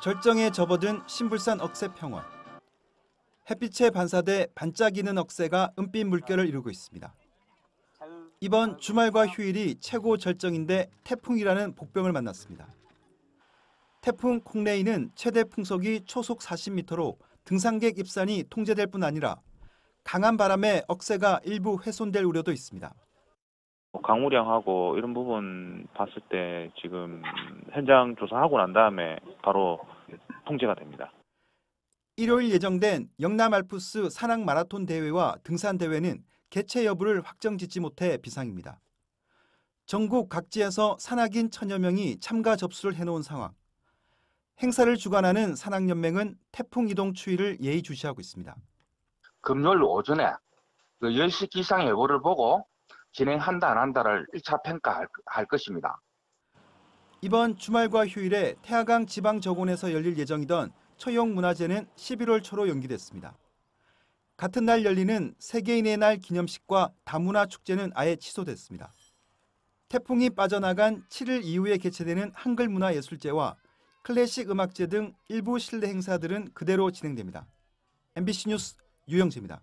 절정에 접어든 신불산 억새평원. 햇빛에 반사돼 반짝이는 억새가 은빛 물결을 이루고 있습니다. 이번 주말과 휴일이 최고 절정인데 태풍이라는 복병을 만났습니다. 태풍 콩레이는 최대 풍속이 초속 40m로 등산객 입산이 통제될 뿐 아니라 강한 바람에 억새가 일부 훼손될 우려도 있습니다. 강우량하고 이런 부분 봤을 때 지금 현장 조사하고 난 다음에 바로 통제가 됩니다. 일요일 예정된 영남 알프스 산악 마라톤 대회와 등산 대회는 개최 여부를 확정짓지 못해 비상입니다. 전국 각지에서 산악인 천여 명이 참가 접수를 해놓은 상황. 행사를 주관하는 산악연맹은 태풍 이동 추이를 예의주시하고 있습니다. 금요일 오전에 10시 그 기상 예보를 보고 진행한다 안 한다를 1차 평가할 것입니다. 이번 주말과 휴일에 태화강 지방저곤에서 열릴 예정이던 처용문화제는 11월 초로 연기됐습니다. 같은 날 열리는 세계인의 날 기념식과 다문화 축제는 아예 취소됐습니다. 태풍이 빠져나간 7일 이후에 개최되는 한글문화예술제와 클래식 음악제 등 일부 실내 행사들은 그대로 진행됩니다. MBC 뉴스 유영재입니다.